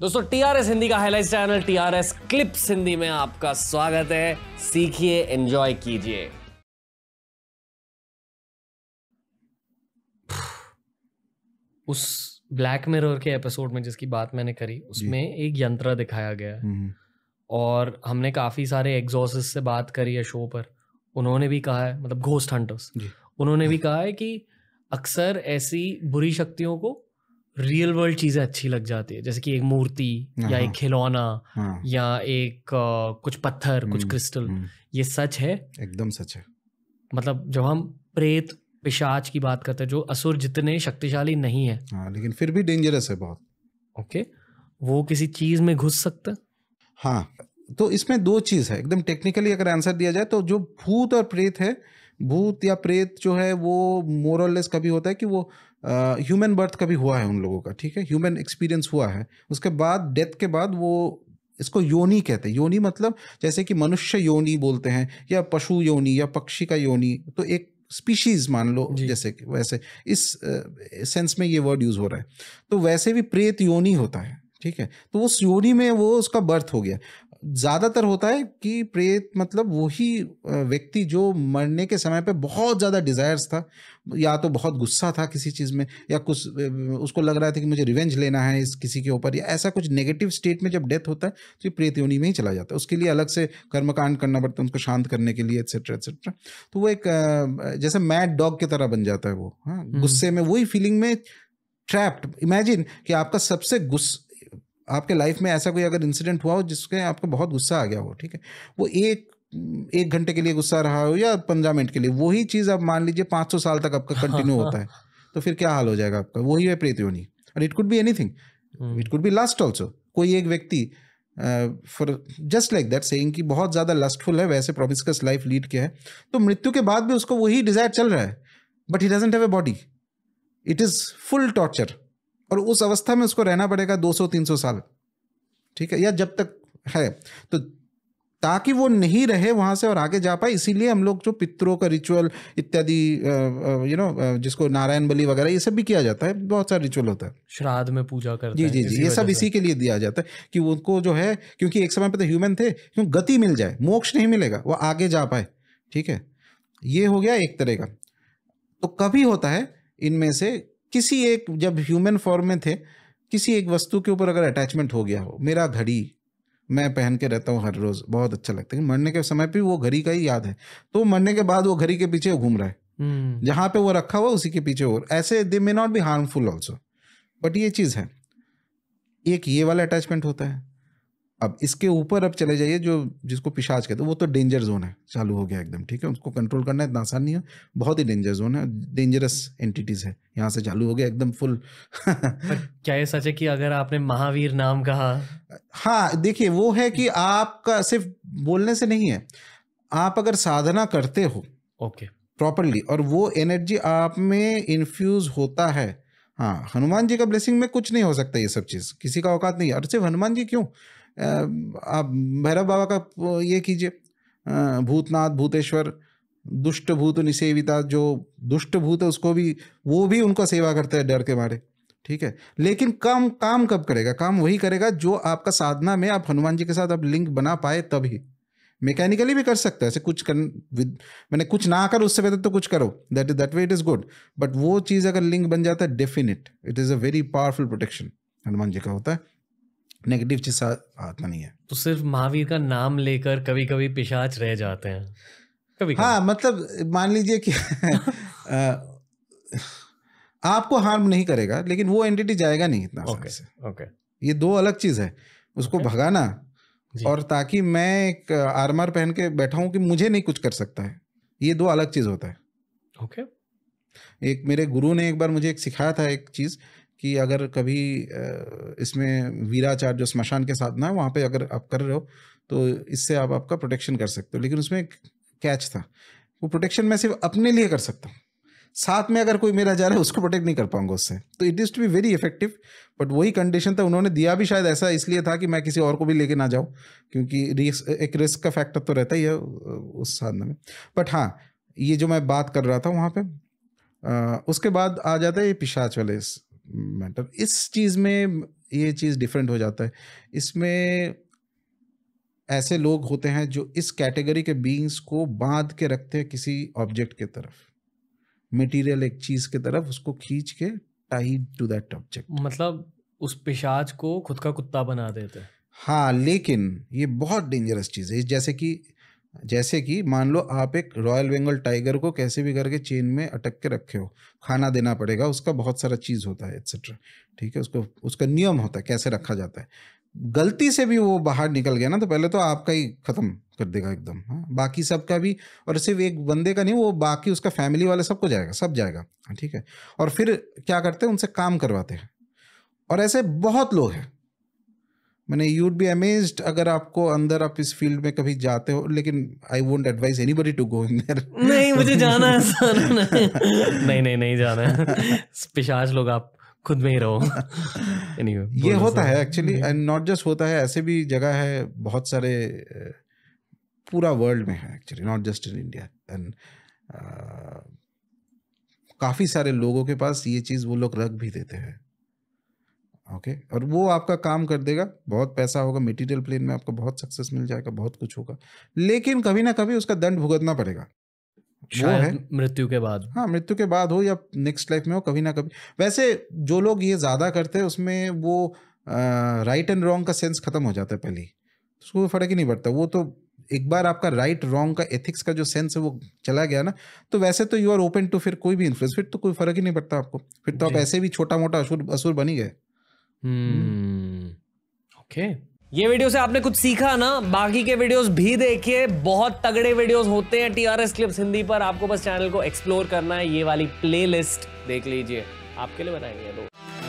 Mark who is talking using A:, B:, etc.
A: दोस्तों टीआरएस हिंदी का highlight channel TRS clips Hindi में आपका स्वागत है सीखिए एंजॉय कीजिए उस ब्लैक मिरर के एपिसोड में जिसकी बात मैंने करी उसमें एक यंत्र दिखाया गया है और हमने काफी सारे एग्जॉसिस से बात करी है शो पर उन्होंने भी कहा है मतलब घोस्ट हंटर्स उन्होंने भी कहा है कि अक्सर ऐसी बुरी शक्तियों को रियल वर्ल्ड चीज़ें अच्छी लग जाती है जैसे कि एक मूर्ति या हाँ, एक हाँ। खिलौना हाँ। या एक आ, कुछ पत्थर हम्म, कुछ क्रिस्टल हम्म। ये सच है एकदम सच है मतलब जब हम प्रेत पिशाच की बात करते हैं जो असुर जितने शक्तिशाली नहीं है
B: आ, लेकिन फिर भी डेंजरस है बहुत ओके वो किसी चीज में घुस सकता हाँ तो इसमें दो चीज है एकदम टेक्निकली अगर आंसर दिया जाए तो जो भूत और प्रेत है भूत या प्रेत जो है वो मोरलेस कभी होता है कि वो ह्यूमन बर्थ कभी हुआ है उन लोगों का ठीक है ह्यूमन एक्सपीरियंस हुआ है उसके बाद डेथ के बाद वो इसको योनी कहते हैं योनी मतलब जैसे कि मनुष्य योनी बोलते हैं या पशु योनी या पक्षी का योनी तो एक स्पीशीज मान लो जैसे कि वैसे इस सेंस में ये वर्ड यूज हो रहा है तो वैसे भी प्रेत योनी होता है ठीक है तो उस योनी में वो उसका बर्थ हो गया ज़्यादातर होता है कि प्रेत मतलब वही व्यक्ति जो मरने के समय पे बहुत ज़्यादा डिज़ायर्स था या तो बहुत गुस्सा था किसी चीज़ में या कुछ उसको लग रहा था कि मुझे रिवेंज लेना है इस किसी के ऊपर या ऐसा कुछ नेगेटिव स्टेट में जब डेथ होता है तो ये प्रेत योनि में ही चला जाता है उसके लिए अलग से कर्मकांड करना पड़ता है उनको शांत करने के लिए एक्सेट्रा एक्सेट्रा तो वो एक जैसे मैड डॉग की तरह बन जाता है वो हाँ हम्म। गुस्से में वही फीलिंग में ट्रैप्ड इमेजिन कि आपका सबसे गुस्सा आपके लाइफ में ऐसा कोई अगर इंसिडेंट हुआ हो जिसके आपको बहुत गुस्सा आ गया हो ठीक है वो एक एक घंटे के लिए गुस्सा रहा हो या पंद्रह मिनट के लिए वही चीज़ आप मान लीजिए पाँच सौ साल तक आपका कंटिन्यू होता है तो फिर क्या हाल हो जाएगा आपका वही है प्रेत योनी और it could be anything it could be last also कोई एक व्यक्ति for just like that saying कि बहुत ज़्यादा लस्टफुल है वैसे प्रोमिस्कस लाइफ लीड किया है तो मृत्यु के बाद भी उसको वही डिजायर चल रहा है but he doesn't have a body it is full torture और उस अवस्था में उसको रहना पड़ेगा 200-300 साल ठीक है या जब तक है तो ताकि वो नहीं रहे वहाँ से और आगे जा पाए इसीलिए हम लोग जो पितरों का रिचुअल इत्यादि यू नो जिसको नारायण बलि वगैरह ये सब भी किया जाता है बहुत सारा रिचुअल होता है
A: श्राद्ध में पूजा करते जी जी जी ये सब इसी
B: के लिए दिया जाता है कि उनको जो है क्योंकि एक समय पर तो ह्यूमन थे क्यों गति मिल जाए मोक्ष नहीं मिलेगा वो आगे जा पाए ठीक है ये हो गया एक तरह का तो कभी होता है इनमें से किसी एक जब ह्यूमन फॉर्म में थे किसी एक वस्तु के ऊपर अगर अटैचमेंट हो गया हो मेरा घड़ी मैं पहन के रहता हूँ हर रोज़ बहुत अच्छा लगता है मरने के समय पर वो घड़ी का ही याद है तो मरने के बाद वो घड़ी के पीछे घूम रहा है hmm. जहाँ पे वो रखा हुआ उसी के पीछे और ऐसे they may not be harmful also but ये चीज़ है एक ये वाला अटैचमेंट होता है अब इसके ऊपर अब चले जाइए जो जिसको पिशाच कहते हैं वो तो डेंजर जोन है चालू हो गया एकदम ठीक है उसको कंट्रोल करना इतना आसान नहीं है बहुत ही डेंजर जोन है डेंजरस एंटिटीज है यहाँ से चालू हो गया एकदम फुल क्या
A: ये सच है कि अगर आपने महावीर नाम
B: कहा हाँ देखिए वो है कि आपका सिर्फ बोलने से नहीं है आप अगर साधना करते हो ओके प्रॉपरली और वो एनर्जी आप में इन्फ्यूज होता है हाँ हनुमान जी का ब्लेसिंग में कुछ नहीं हो सकता ये सब चीज़ किसी का औकात नहीं है और सिर्फ हनुमान जी क्यों आप भैरव बाबा का ये कीजिए भूतनाथ भूतेश्वर दुष्ट भूत निसेविता जो दुष्ट भूत है उसको भी वो भी उनका सेवा करते हैं डर के मारे ठीक है लेकिन काम काम कब करेगा काम वही करेगा जो आपका साधना में आप हनुमान जी के साथ आप लिंक बना पाए तभी मैकेनिकली भी कर सकते हो ऐसे कुछ कर विद मैंने कुछ ना कर उससे बेहतर तो कुछ करो that is that way it is good but वो चीज़ अगर लिंक बन जाता है definite it is a very powerful protection Hanuman ji का होता है नेगेटिव चीज आत्मा नहीं है
A: तो सिर्फ महावीर का नाम लेकर कभी कभी पिशाच रह जाते
B: हैं कभी हाँ कभी। मतलब मान लीजिए कि आपको हार्म नहीं करेगा लेकिन वो एंटिटी जाएगा नहीं इतना ओके okay, ओके ये दो अलग चीज है उसको okay. भगाना और ताकि मैं एक आरमार पहन के बैठा हूं कि मुझे नहीं कुछ कर सकता है ये दो अलग चीज होता है ओके okay. एक मेरे गुरु ने एक बार मुझे एक सिखाया था एक चीज कि अगर कभी इसमें वीराचार जो स्मशान के साधना है वहाँ पर अगर आप कर रहे हो तो इससे आप आपका प्रोटेक्शन कर सकते हो लेकिन उसमें एक कैच था वो प्रोटेक्शन मैं सिर्फ अपने लिए कर सकता हूँ साथ में अगर कोई मेरा जा रहा है उसको प्रोटेक्ट नहीं कर पाऊंगा उससे तो it is to be very effective but वही कंडीशन था उन्होंने दिया भी शायद ऐसा इसलिए था कि मैं किसी और को भी लेके ना जाऊँ क्योंकि रिस्क एक रिस्क का फैक्टर तो रहता ही है उस साधना में बट हाँ ये जो मैं बात कर रहा था वहाँ पर उसके बाद आ जाता है ये पिशाच वाले मैटर इस चीज़ में ये चीज़ डिफरेंट हो जाता है इसमें ऐसे लोग होते हैं जो इस कैटेगरी के बींग्स को बांध के रखते हैं किसी ऑब्जेक्ट के तरफ मटेरियल एक चीज़ के तरफ उसको खींच के टाइड टू दैट ऑब्जेक्ट
A: मतलब उस पिशाच को खुद का कुत्ता बना देते हैं
B: हाँ लेकिन ये बहुत डेंजरस चीज़ है जैसे कि जैसे कि मान लो आप एक रॉयल बेंगल टाइगर को कैसे भी करके चेन में अटक के रखे हो खाना देना पड़ेगा उसका बहुत सारा चीज़ होता है एक्सेट्रा ठीक है उसको उसका नियम होता है कैसे रखा जाता है गलती से भी वो बाहर निकल गया ना तो पहले तो आपका ही ख़त्म कर देगा एकदम हाँ बाकी सबका भी और सिर्फ एक बंदे का नहीं वो बाकी उसका फैमिली वाले सबको जाएगा सब जाएगा ठीक है और फिर क्या करते हैं उनसे काम करवाते हैं और ऐसे बहुत लोग हैं मैंने यू वुड बी अमेज अगर आपको अंदर आप इस फील्ड में कभी जाते हो लेकिन I won't advise buddy to go in there नहीं मुझे जाना है सर
A: नहीं नहीं नहीं जाना है पिशाच लोग आप खुद में ही रहो anyway, ये होता है एक्चुअली
B: एंड नॉट जस्ट होता है ऐसे भी जगह है बहुत सारे पूरा वर्ल्ड में है actually not just in India and काफ़ी सारे लोगों के पास ये चीज़ वो लोग रख भी देते हैं ओके और वो आपका काम कर देगा बहुत पैसा होगा मेटीरियल प्लेन में आपको बहुत सक्सेस मिल जाएगा बहुत कुछ होगा लेकिन कभी ना कभी उसका दंड भुगतना पड़ेगा वो है मृत्यु के बाद हाँ मृत्यु के बाद हो या नेक्स्ट लाइफ में हो कभी ना कभी वैसे जो लोग ये ज़्यादा करते हैं उसमें वो राइट एंड रॉन्ग का सेंस खत्म हो जाता है पहले उसको फर्क ही नहीं पड़ता वो तो एक बार आपका राइट रॉन्ग का एथिक्स का जो सेंस है वो चला गया ना तो वैसे तो यू आर ओपन टू फिर कोई भी इन्फ्लुएंस फिर तो कोई फर्क ही नहीं पड़ता आपको फिर तो आप ऐसे भी छोटा मोटा असुर असुर बनी गए
A: ओके हम्म। ये वीडियो से आपने कुछ सीखा ना बाकी के वीडियोस भी देखिए बहुत तगड़े वीडियोस होते हैं टीआरएस क्लिप्स हिंदी पर आपको बस चैनल को एक्सप्लोर करना है ये वाली प्लेलिस्ट देख लीजिए आपके लिए बनाएंगे लोग